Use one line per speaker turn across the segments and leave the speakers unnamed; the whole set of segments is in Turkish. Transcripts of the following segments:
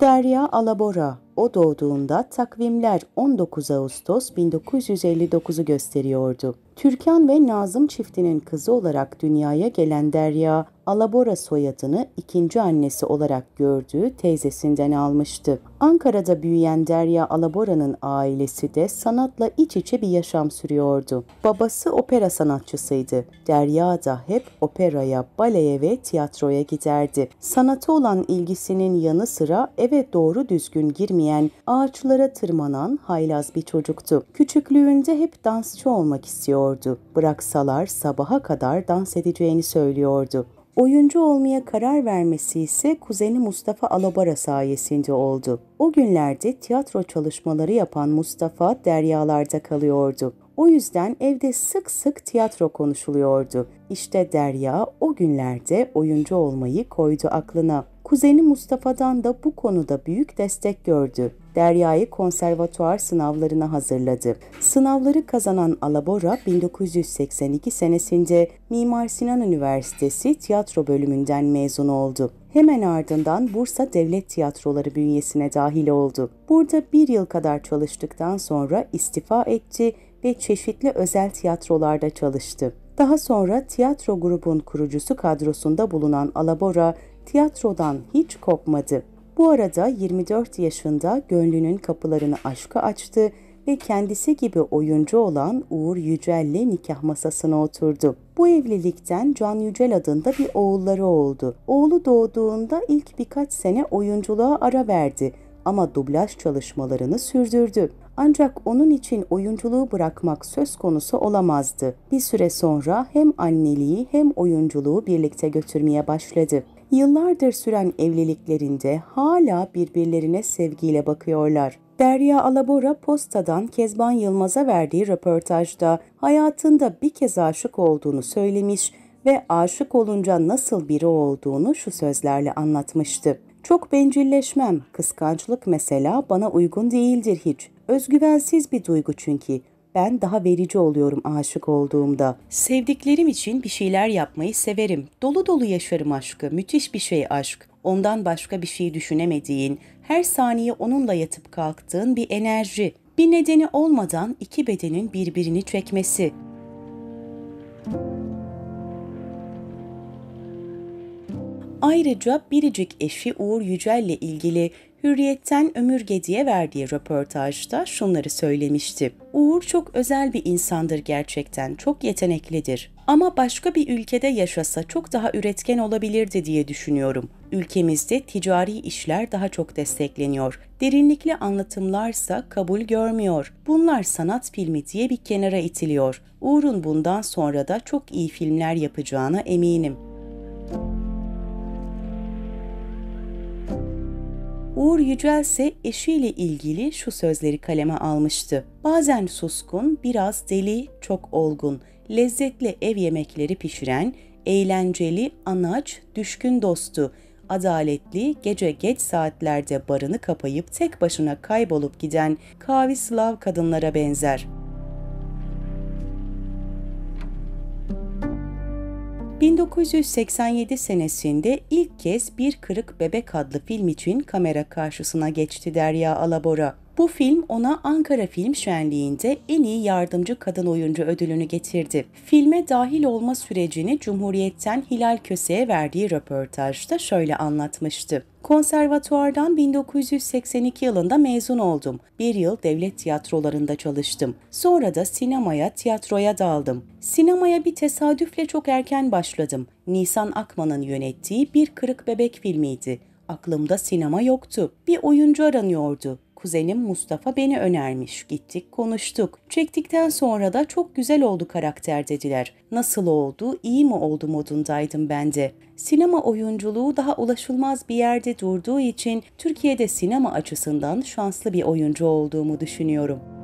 Derya Alabora, o doğduğunda takvimler 19 Ağustos 1959'u gösteriyordu. Türkan ve Nazım çiftinin kızı olarak dünyaya gelen Derya, Alabora soyadını ikinci annesi olarak gördüğü teyzesinden almıştı. Ankara'da büyüyen Derya Alabora'nın ailesi de sanatla iç içe bir yaşam sürüyordu. Babası opera sanatçısıydı. Derya da hep operaya, baleye ve tiyatroya giderdi. Sanatı olan ilgisinin yanı sıra eve doğru düzgün girmeyen, ağaçlara tırmanan haylaz bir çocuktu. Küçüklüğünde hep dansçı olmak istiyordu. Bıraksalar sabaha kadar dans edeceğini söylüyordu. Oyuncu olmaya karar vermesi ise kuzeni Mustafa Alabara sayesinde oldu. O günlerde tiyatro çalışmaları yapan Mustafa deryalarda kalıyordu. O yüzden evde sık sık tiyatro konuşuluyordu. İşte Derya o günlerde oyuncu olmayı koydu aklına. Kuzeni Mustafa'dan da bu konuda büyük destek gördü. Derya'yı konservatuar sınavlarına hazırladı. Sınavları kazanan Alabora 1982 senesinde Mimar Sinan Üniversitesi tiyatro bölümünden mezun oldu. Hemen ardından Bursa Devlet Tiyatroları bünyesine dahil oldu. Burada bir yıl kadar çalıştıktan sonra istifa etti ve çeşitli özel tiyatrolarda çalıştı. Daha sonra tiyatro grubun kurucusu kadrosunda bulunan Alabora tiyatrodan hiç kopmadı. Bu arada 24 yaşında gönlünün kapılarını aşka açtı ve kendisi gibi oyuncu olan Uğur Yücel'le nikah masasına oturdu. Bu evlilikten Can Yücel adında bir oğulları oldu. Oğlu doğduğunda ilk birkaç sene oyunculuğa ara verdi ama dublaj çalışmalarını sürdürdü. Ancak onun için oyunculuğu bırakmak söz konusu olamazdı. Bir süre sonra hem anneliği hem oyunculuğu birlikte götürmeye başladı. Yıllardır süren evliliklerinde hala birbirlerine sevgiyle bakıyorlar. Derya Alabora Posta'dan Kezban Yılmaz'a verdiği röportajda hayatında bir kez aşık olduğunu söylemiş ve aşık olunca nasıl biri olduğunu şu sözlerle anlatmıştı. Çok bencilleşmem, kıskançlık mesela bana uygun değildir hiç. Özgüvensiz bir duygu çünkü. Ben daha verici oluyorum aşık olduğumda. Sevdiklerim için bir şeyler yapmayı severim. Dolu dolu yaşarım aşkı. Müthiş bir şey aşk. Ondan başka bir şey düşünemediğin, her saniye onunla yatıp kalktığın bir enerji. Bir nedeni olmadan iki bedenin birbirini çekmesi. Ayrıca biricik eşi Uğur Yücel ile ilgili Hürriyet'ten Ömür Gedi'ye verdiği röportajda şunları söylemişti. Uğur çok özel bir insandır gerçekten, çok yeteneklidir. Ama başka bir ülkede yaşasa çok daha üretken olabilirdi diye düşünüyorum. Ülkemizde ticari işler daha çok destekleniyor. Derinlikli anlatımlarsa kabul görmüyor. Bunlar sanat filmi diye bir kenara itiliyor. Uğur'un bundan sonra da çok iyi filmler yapacağına eminim. Müzik Uğur Yücel ise eşiyle ilgili şu sözleri kaleme almıştı. Bazen suskun, biraz deli, çok olgun, lezzetli ev yemekleri pişiren, eğlenceli, anaç, düşkün dostu, adaletli, gece geç saatlerde barını kapayıp tek başına kaybolup giden Kavislav kadınlara benzer.'' 1987 senesinde ilk kez Bir Kırık Bebek adlı film için kamera karşısına geçti Derya Alabora. Bu film ona Ankara Film Şenliği'nde en iyi yardımcı kadın oyuncu ödülünü getirdi. Filme dahil olma sürecini Cumhuriyet'ten Hilal Köse'ye verdiği röportajda şöyle anlatmıştı. Konservatuardan 1982 yılında mezun oldum. Bir yıl devlet tiyatrolarında çalıştım. Sonra da sinemaya, tiyatroya daldım. Sinemaya bir tesadüfle çok erken başladım. Nisan Akman'ın yönettiği Bir Kırık Bebek filmiydi. Aklımda sinema yoktu. Bir oyuncu aranıyordu kuzenim Mustafa beni önermiş. Gittik konuştuk. Çektikten sonra da çok güzel oldu karakter dediler. Nasıl oldu, iyi mi oldu modundaydım ben de. Sinema oyunculuğu daha ulaşılmaz bir yerde durduğu için Türkiye'de sinema açısından şanslı bir oyuncu olduğumu düşünüyorum.''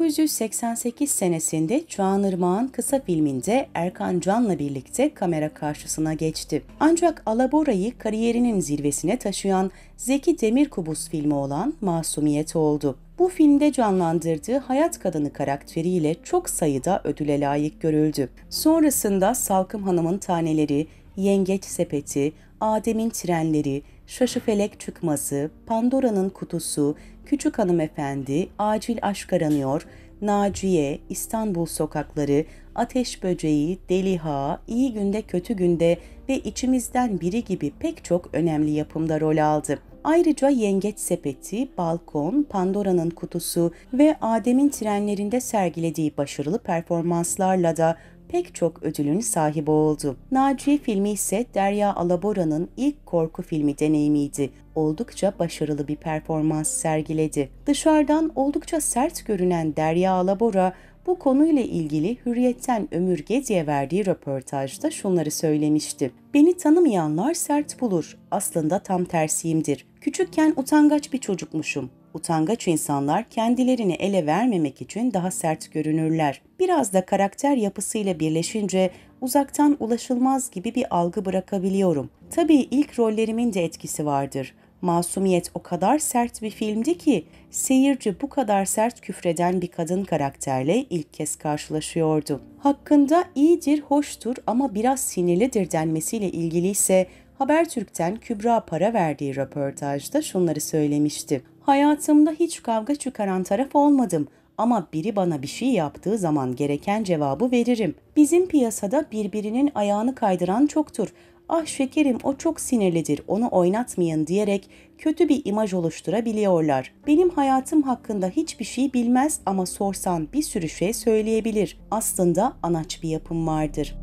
1988 senesinde Çağan kısa filminde Erkan Can'la birlikte kamera karşısına geçti. Ancak Alabora'yı kariyerinin zirvesine taşıyan Zeki Demirkubuz filmi olan Masumiyet oldu. Bu filmde canlandırdığı hayat kadını karakteriyle çok sayıda ödüle layık görüldü. Sonrasında Salkım Hanım'ın Taneleri, yengeç sepeti, Adem'in trenleri, şaşıfelek çıkması, Pandora'nın kutusu, küçük Hanım Efendi, acil aşk aranıyor, Naciye, İstanbul sokakları, ateş böceği, deliha, İyi günde kötü günde ve İçimizden biri gibi pek çok önemli yapımda rol aldı. Ayrıca yengeç sepeti, balkon, Pandora'nın kutusu ve Adem'in trenlerinde sergilediği başarılı performanslarla da pek çok ödülün sahibi oldu. Naciye filmi ise Derya Alabora'nın ilk korku filmi deneyimiydi. Oldukça başarılı bir performans sergiledi. Dışarıdan oldukça sert görünen Derya Alabora, bu konuyla ilgili Hürriyet'ten Ömür Gedi'ye verdiği röportajda şunları söylemişti. Beni tanımayanlar sert bulur. Aslında tam tersiyimdir. Küçükken utangaç bir çocukmuşum. Utangaç insanlar kendilerini ele vermemek için daha sert görünürler. Biraz da karakter yapısıyla birleşince uzaktan ulaşılmaz gibi bir algı bırakabiliyorum. Tabii ilk rollerimin de etkisi vardır. Masumiyet o kadar sert bir filmdi ki seyirci bu kadar sert küfreden bir kadın karakterle ilk kez karşılaşıyordu. Hakkında iyidir, hoştur ama biraz sinirlidir denmesiyle ilgili ise Habertürk'ten Kübra Para verdiği röportajda şunları söylemişti. Hayatımda hiç kavga çıkaran taraf olmadım ama biri bana bir şey yaptığı zaman gereken cevabı veririm. Bizim piyasada birbirinin ayağını kaydıran çoktur. Ah şekerim o çok sinirlidir onu oynatmayın diyerek kötü bir imaj oluşturabiliyorlar. Benim hayatım hakkında hiçbir şey bilmez ama sorsan bir sürü şey söyleyebilir. Aslında anaç bir yapım vardır.''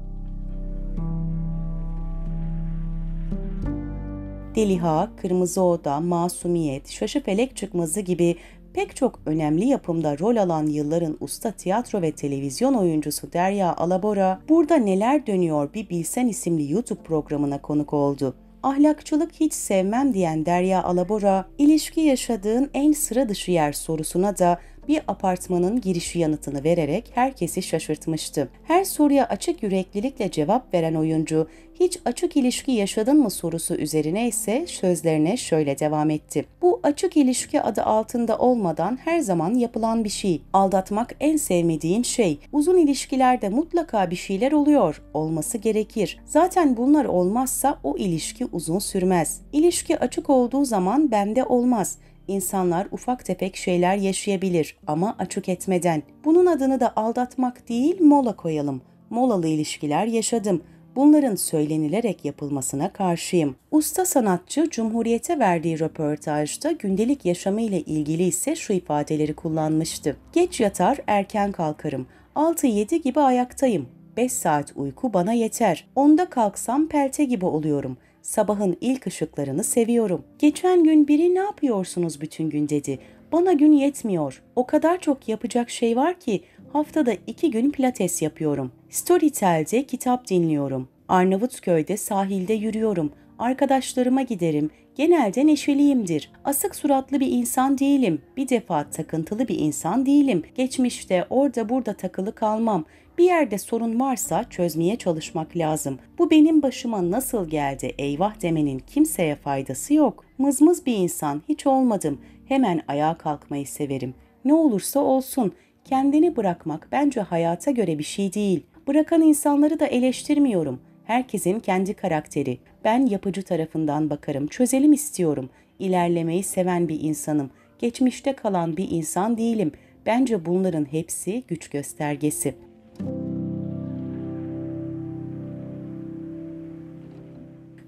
Deliha, Kırmızı Oda, Masumiyet, Şaşıfelek Çıkmazı gibi pek çok önemli yapımda rol alan yılların usta tiyatro ve televizyon oyuncusu Derya Alabora, Burada Neler Dönüyor Bir Bilsen isimli YouTube programına konuk oldu. Ahlakçılık hiç sevmem diyen Derya Alabora, ilişki yaşadığın en sıra dışı yer sorusuna da bir apartmanın giriş yanıtını vererek herkesi şaşırtmıştı. Her soruya açık yüreklilikle cevap veren oyuncu, hiç açık ilişki yaşadın mı sorusu üzerine ise sözlerine şöyle devam etti. Bu açık ilişki adı altında olmadan her zaman yapılan bir şey. Aldatmak en sevmediğim şey. Uzun ilişkilerde mutlaka bir şeyler oluyor. Olması gerekir. Zaten bunlar olmazsa o ilişki uzun sürmez. İlişki açık olduğu zaman bende olmaz. İnsanlar ufak tefek şeyler yaşayabilir ama açık etmeden. Bunun adını da aldatmak değil mola koyalım. Molalı ilişkiler yaşadım. Bunların söylenilerek yapılmasına karşıyım. Usta sanatçı Cumhuriyete verdiği röportajda gündelik yaşamı ile ilgili ise şu ifadeleri kullanmıştı. Geç yatar, erken kalkarım. 6-7 gibi ayaktayım. 5 saat uyku bana yeter. Onda kalksam pelte gibi oluyorum.'' Sabahın ilk ışıklarını seviyorum. Geçen gün biri ne yapıyorsunuz bütün gün dedi. Bana gün yetmiyor. O kadar çok yapacak şey var ki haftada iki gün pilates yapıyorum. Storytel'de kitap dinliyorum. Arnavutköy'de sahilde yürüyorum. Arkadaşlarıma giderim. Genelde neşeliyimdir. Asık suratlı bir insan değilim. Bir defa takıntılı bir insan değilim. Geçmişte orada burada takılı kalmam. Bir yerde sorun varsa çözmeye çalışmak lazım. Bu benim başıma nasıl geldi eyvah demenin kimseye faydası yok. Mızmız bir insan hiç olmadım. Hemen ayağa kalkmayı severim. Ne olursa olsun kendini bırakmak bence hayata göre bir şey değil. Bırakan insanları da eleştirmiyorum. Herkesin kendi karakteri. Ben yapıcı tarafından bakarım. Çözelim istiyorum. İlerlemeyi seven bir insanım. Geçmişte kalan bir insan değilim. Bence bunların hepsi güç göstergesi.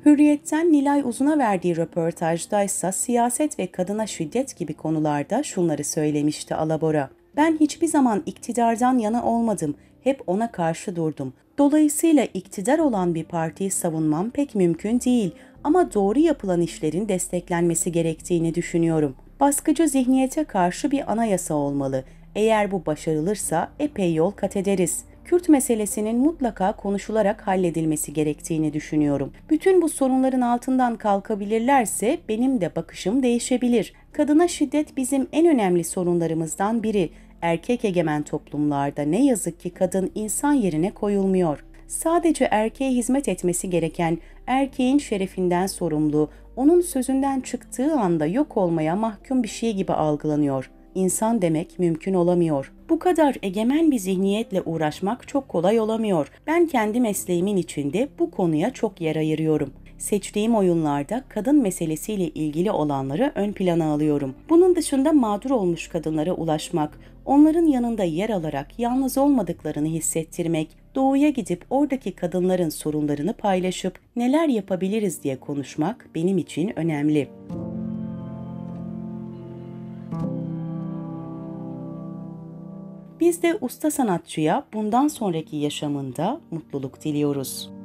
Hürriyet'ten Nilay Uzun'a verdiği röportajda ise siyaset ve kadına şiddet gibi konularda şunları söylemişti Alabora. Ben hiçbir zaman iktidardan yana olmadım. Hep ona karşı durdum. Dolayısıyla iktidar olan bir partiyi savunmam pek mümkün değil ama doğru yapılan işlerin desteklenmesi gerektiğini düşünüyorum. Baskıcı zihniyete karşı bir anayasa olmalı. Eğer bu başarılırsa epey yol kat ederiz. Kürt meselesinin mutlaka konuşularak halledilmesi gerektiğini düşünüyorum. Bütün bu sorunların altından kalkabilirlerse benim de bakışım değişebilir. Kadına şiddet bizim en önemli sorunlarımızdan biri Erkek egemen toplumlarda ne yazık ki kadın insan yerine koyulmuyor. Sadece erkeğe hizmet etmesi gereken, erkeğin şerefinden sorumlu, onun sözünden çıktığı anda yok olmaya mahkum bir şey gibi algılanıyor. İnsan demek mümkün olamıyor. Bu kadar egemen bir zihniyetle uğraşmak çok kolay olamıyor. Ben kendi mesleğimin içinde bu konuya çok yer ayırıyorum seçtiğim oyunlarda kadın meselesiyle ilgili olanları ön plana alıyorum. Bunun dışında mağdur olmuş kadınlara ulaşmak, onların yanında yer alarak yalnız olmadıklarını hissettirmek, doğuya gidip oradaki kadınların sorunlarını paylaşıp neler yapabiliriz diye konuşmak benim için önemli. Biz de usta sanatçıya bundan sonraki yaşamında mutluluk diliyoruz.